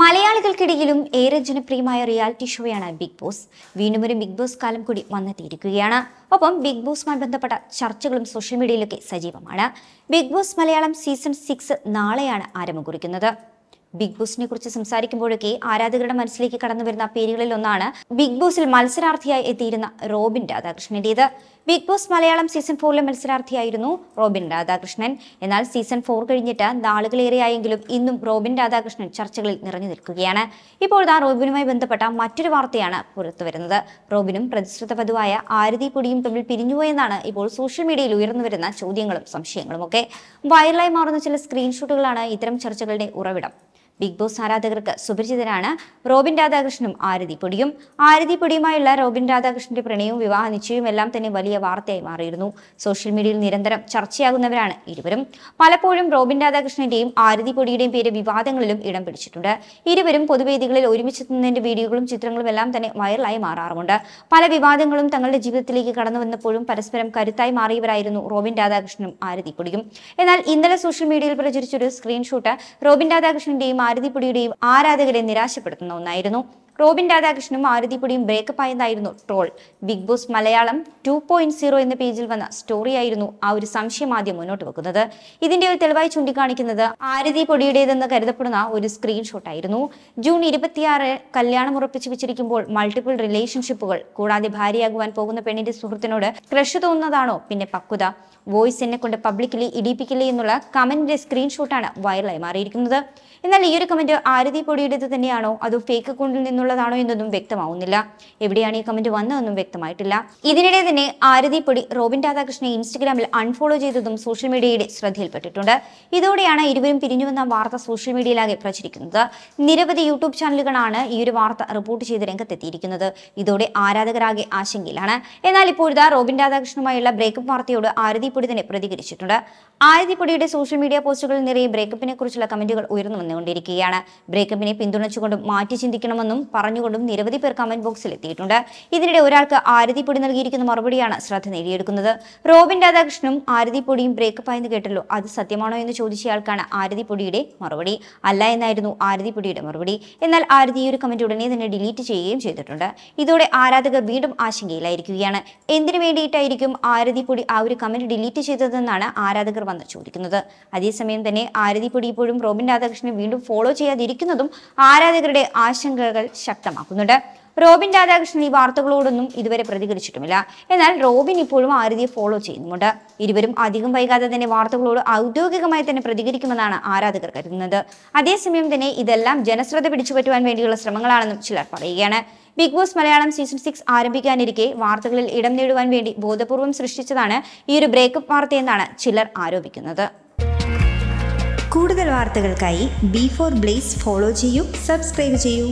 മലയാളികൾക്കിടയിലും ഏറെ ജനപ്രിയമായ reality ഷോയാണ് big boss വീണ്ടും ഒരു ബിഗ് ബോസ് കാലം കൂടി വന്നെത്തിയിരിക്കുകയാണ് ഒപ്പം ബിഗ് ബോസുമായി ബന്ധപ്പെട്ട ചർച്ചകളും സോഷ്യൽ മീഡിയയിലൊക്കെ സജീവമാണ് Bigg Boss Malayalam season six നാളെയാണ് ആരംഭം കുറിക്കുന്നത് ബിഗ് ബോസിനെ കുറിച്ച് സംസാരിക്കുമ്പോഴൊക്കെ ആരാധകരുടെ മനസ്സിലേക്ക് കടന്നു വരുന്ന പേരുകളിൽ ഒന്നാണ് ബിഗ് ബോസിൽ മത്സരാർത്ഥിയായി എത്തിയിരുന്ന റോബിൻ രാധാകൃഷ്ണന്റേത് ബിഗ് ബോസ് മലയാളം സീസൺ ഫോറിലെ മത്സരാർത്ഥിയായിരുന്നു റോബിൻ രാധാകൃഷ്ണൻ എന്നാൽ സീസൺ ഫോർ കഴിഞ്ഞിട്ട് നാളുകളേറെയായെങ്കിലും ഇന്നും റോബിൻ രാധാകൃഷ്ണൻ ചർച്ചകളിൽ നിറഞ്ഞു നിൽക്കുകയാണ് ഇപ്പോഴത്തെ റോബിനുമായി ബന്ധപ്പെട്ട മറ്റൊരു വാർത്തയാണ് പുറത്തുവരുന്നത് റോബിനും പ്രതിശ്രുത പതിവായ ആരതി പൊടിയും തമ്മിൽ പിരിഞ്ഞുപോയെന്നാണ് ഇപ്പോൾ സോഷ്യൽ മീഡിയയിൽ ഉയർന്നു വരുന്ന ചോദ്യങ്ങളും സംശയങ്ങളുമൊക്കെ വൈറലായി മാറുന്ന ചില സ്ക്രീൻഷോട്ടുകളാണ് ഇത്തരം ചർച്ചകളുടെ ഉറവിടം ബിഗ് ബോസ് ആരാധകർക്ക് സുപരിചിതരാണ് റോബിൻ രാധാകൃഷ്ണനും ആരതി പൊടിയും ആരതി പൊടിയുമായുള്ള റോബിൻ രാധാകൃഷ്ണന്റെ പ്രണയവും വിവാഹ നിശ്ചയവും എല്ലാം തന്നെ വലിയ വാർത്തയായി മാറിയിരുന്നു സോഷ്യൽ മീഡിയയിൽ നിരന്തരം ചർച്ചയാകുന്നവരാണ് ഇരുവരും പലപ്പോഴും റോബിൻ രാധാകൃഷ്ണന്റെയും ആരതി പൊടിയുടെയും പേര് വിവാദങ്ങളിലും ഇടം പിടിച്ചിട്ടുണ്ട് ഇരുവരും പൊതുവേദികളിൽ ഒരുമിച്ച് നിന്നതിന്റെ വീഡിയോകളും ചിത്രങ്ങളും എല്ലാം തന്നെ വൈറലായി മാറാറുമുണ്ട് പല വിവാദങ്ങളും തങ്ങളുടെ ജീവിതത്തിലേക്ക് കടന്നു വന്നപ്പോഴും പരസ്പരം കരുത്തായി മാറിയവരായിരുന്നു റോബിൻ രാധാകൃഷ്ണനും ആരതി പൊടിയും എന്നാൽ ഇന്നലെ സോഷ്യൽ മീഡിയയിൽ പ്രചരിച്ചൊരു സ്ക്രീൻഷോട്ട് റോബിൻ രാധാകൃഷ്ണന്റെയും ഭാരതിപ്പുടിയുടെയും ആരാധകരെ നിരാശപ്പെടുത്തുന്ന ഒന്നായിരുന്നു റോബിൻ രാധാകൃഷ്ണനും ആരതിപ്പൊടിയും ആയതായിരുന്നു troll Bigg Boss Malayalam two point zero എന്ന പേജിൽ വന്ന സ്റ്റോറിയായിരുന്നു ആ ഒരു സംശയം ആദ്യം മുന്നോട്ട് വെക്കുന്നത് ഇതിന്റെ ഒരു തെളിവായി ചൂണ്ടിക്കാണിക്കുന്നത് ആരതി പൊടിയുടേതെന്ന് കരുതപ്പെടുന്ന ഒരു സ്ക്രീൻഷോട്ട് ആയിരുന്നു ജൂൺ ഇരുപത്തിയാറ് കല്യാണം ഉറപ്പിച്ചു വെച്ചിരിക്കുമ്പോൾ മൾട്ടിപ്പിൾ റിലേഷൻഷിപ്പുകൾ കൂടാതെ ഭാര്യയാകുവാൻ പോകുന്ന പെണ്ണിന്റെ സുഹൃത്തിനോട് ക്രഷ് തോന്നുന്നതാണോ പിന്നെ പക്വത വോയിസ് എന്നെ കൊണ്ട് പബ്ലിക്കലി ഇടിപ്പിക്കില്ലേ എന്നുള്ള കമന്റിന്റെ സ്ക്രീൻഷോട്ടാണ് വൈറലായി മാറിയിരിക്കുന്നത് എന്നാൽ ഈ ഒരു കമന്റ് ആരതി പൊടിയുടേത് തന്നെയാണോ അതോ ഫേക്ക് അക്കൗണ്ടിൽ നിന്നുള്ള ഉള്ളതാണോ എന്നൊന്നും വ്യക്തമാവുന്നില്ല എവിടെയാണ് ഈ കമന്റ് വന്നതെന്നും വ്യക്തമായിട്ടില്ല ഇതിനിടെ തന്നെ ആരതിപ്പൊടി റോബിൻ രാധാകൃഷ്ണനെ ഇൻസ്റ്റഗ്രാമിൽ അൺഫോളോ ചെയ്തതും സോഷ്യൽ മീഡിയയുടെ ശ്രദ്ധയിൽപ്പെട്ടിട്ടുണ്ട് ഇതോടെയാണ് ഇരുവരും പിരിഞ്ഞുവെന്ന വാർത്ത സോഷ്യൽ മീഡിയയിലാകെ പ്രചരിക്കുന്നത് നിരവധി യൂട്യൂബ് ചാനലുകളാണ് ഈ ഒരു വാർത്ത റിപ്പോർട്ട് ചെയ്ത് രംഗത്തെത്തിയിരിക്കുന്നത് ഇതോടെ ആരാധകരാകെ ആശങ്കയിലാണ് എന്നാൽ ഇപ്പോഴത്തെ റോബിൻ രാധാകൃഷ്ണനുമായുള്ള ബ്രേക്കപ്പ് വാർത്തയോട് ആരതിപ്പൊടി തന്നെ പ്രതികരിച്ചിട്ടുണ്ട് ആരതിപ്പൊടിയുടെ സോഷ്യൽ മീഡിയ പോസ്റ്റുകളിൽ നിറയെ ബ്രേക്കപ്പിനെ കുറിച്ചുള്ള കമന്റുകൾ ഉയർന്നു വന്നുകൊണ്ടിരിക്കുകയാണ് ബ്രേക്കപ്പിനെ പിന്തുണച്ചുകൊണ്ടും മാറ്റി ചിന്തിക്കണമെന്നും പറഞ്ഞുകൊണ്ടും നിരവധി പേർ കമന്റ് ബോക്സിൽ എത്തിയിട്ടുണ്ട് ഇതിനിടെ ഒരാൾക്ക് ആരതിപ്പൊടി നൽകിയിരിക്കുന്ന മറുപടിയാണ് ശ്രദ്ധ നേടിയെടുക്കുന്നത് റോബിൻ രാധാകൃഷ്ണനും ആരതിപ്പൊടിയും ബ്രേക്കപ്പ് ആയെന്ന് കേട്ടല്ലോ അത് സത്യമാണോ എന്ന് ചോദിച്ചയാൾക്കാണ് ആരതിപ്പൊടിയുടെ മറുപടി അല്ല എന്നായിരുന്നു ആരതിപ്പൊടിയുടെ മറുപടി എന്നാൽ ആരതി ഈ ഒരു കമന്റ് ഉടനെ തന്നെ ഡിലീറ്റ് ചെയ്യുകയും ചെയ്തിട്ടുണ്ട് ഇതോടെ ആരാധകർ വീണ്ടും ആശങ്കയിലായിരിക്കുകയാണ് എന്തിനു വേണ്ടിയിട്ടായിരിക്കും ആരതിപ്പൊടി ആ ഒരു കമന്റ് ഡിലീറ്റ് ചെയ്തതെന്നാണ് ആരാധകർ വന്ന് ചോദിക്കുന്നത് അതേസമയം തന്നെ ആരതിപ്പൊടി ഇപ്പോഴും റോബിൻ രാധാകൃഷ്ണനെ വീണ്ടും ഫോളോ ചെയ്യാതിരിക്കുന്നതും ആരാധകരുടെ ആശങ്കകൾ ശക്തമാക്കുന്നുണ്ട് റോബിൻ രാധാകൃഷ്ണൻ ഈ വാർത്തകളോടൊന്നും ഇതുവരെ പ്രതികരിച്ചിട്ടുമില്ല എന്നാൽ റോബിൻ ഇപ്പോഴും ആരതിയെ ഫോളോ ചെയ്യുന്നുമുണ്ട് ഇരുവരും അധികം വൈകാതെ തന്നെ വാർത്തകളോട് ഔദ്യോഗികമായി തന്നെ പ്രതികരിക്കുമെന്നാണ് ആരാധകർ കരുതുന്നത് അതേസമയം തന്നെ ഇതെല്ലാം ജനശ്രദ്ധ പിടിച്ചുപറ്റുവാൻ വേണ്ടിയുള്ള ശ്രമങ്ങളാണെന്നും ചിലർ പറയുകയാണ് Bigg Boss Malayalam season six ആരംഭിക്കാനിരിക്കെ വാർത്തകളിൽ ഇടം നേടുവാൻ വേണ്ടി ബോധപൂർവം സൃഷ്ടിച്ചതാണ് ഈ ഒരു ബ്രേക്കപ്പ് വാർത്തയെന്നാണ് ചിലർ ആരോപിക്കുന്നത് കൂടുതൽ വാർത്തകൾക്കായി ബി ഫോർ ബ്ലേസ് ഫോളോ ചെയ്യൂ സബ്സ്ക്രൈബ് ചെയ്യൂ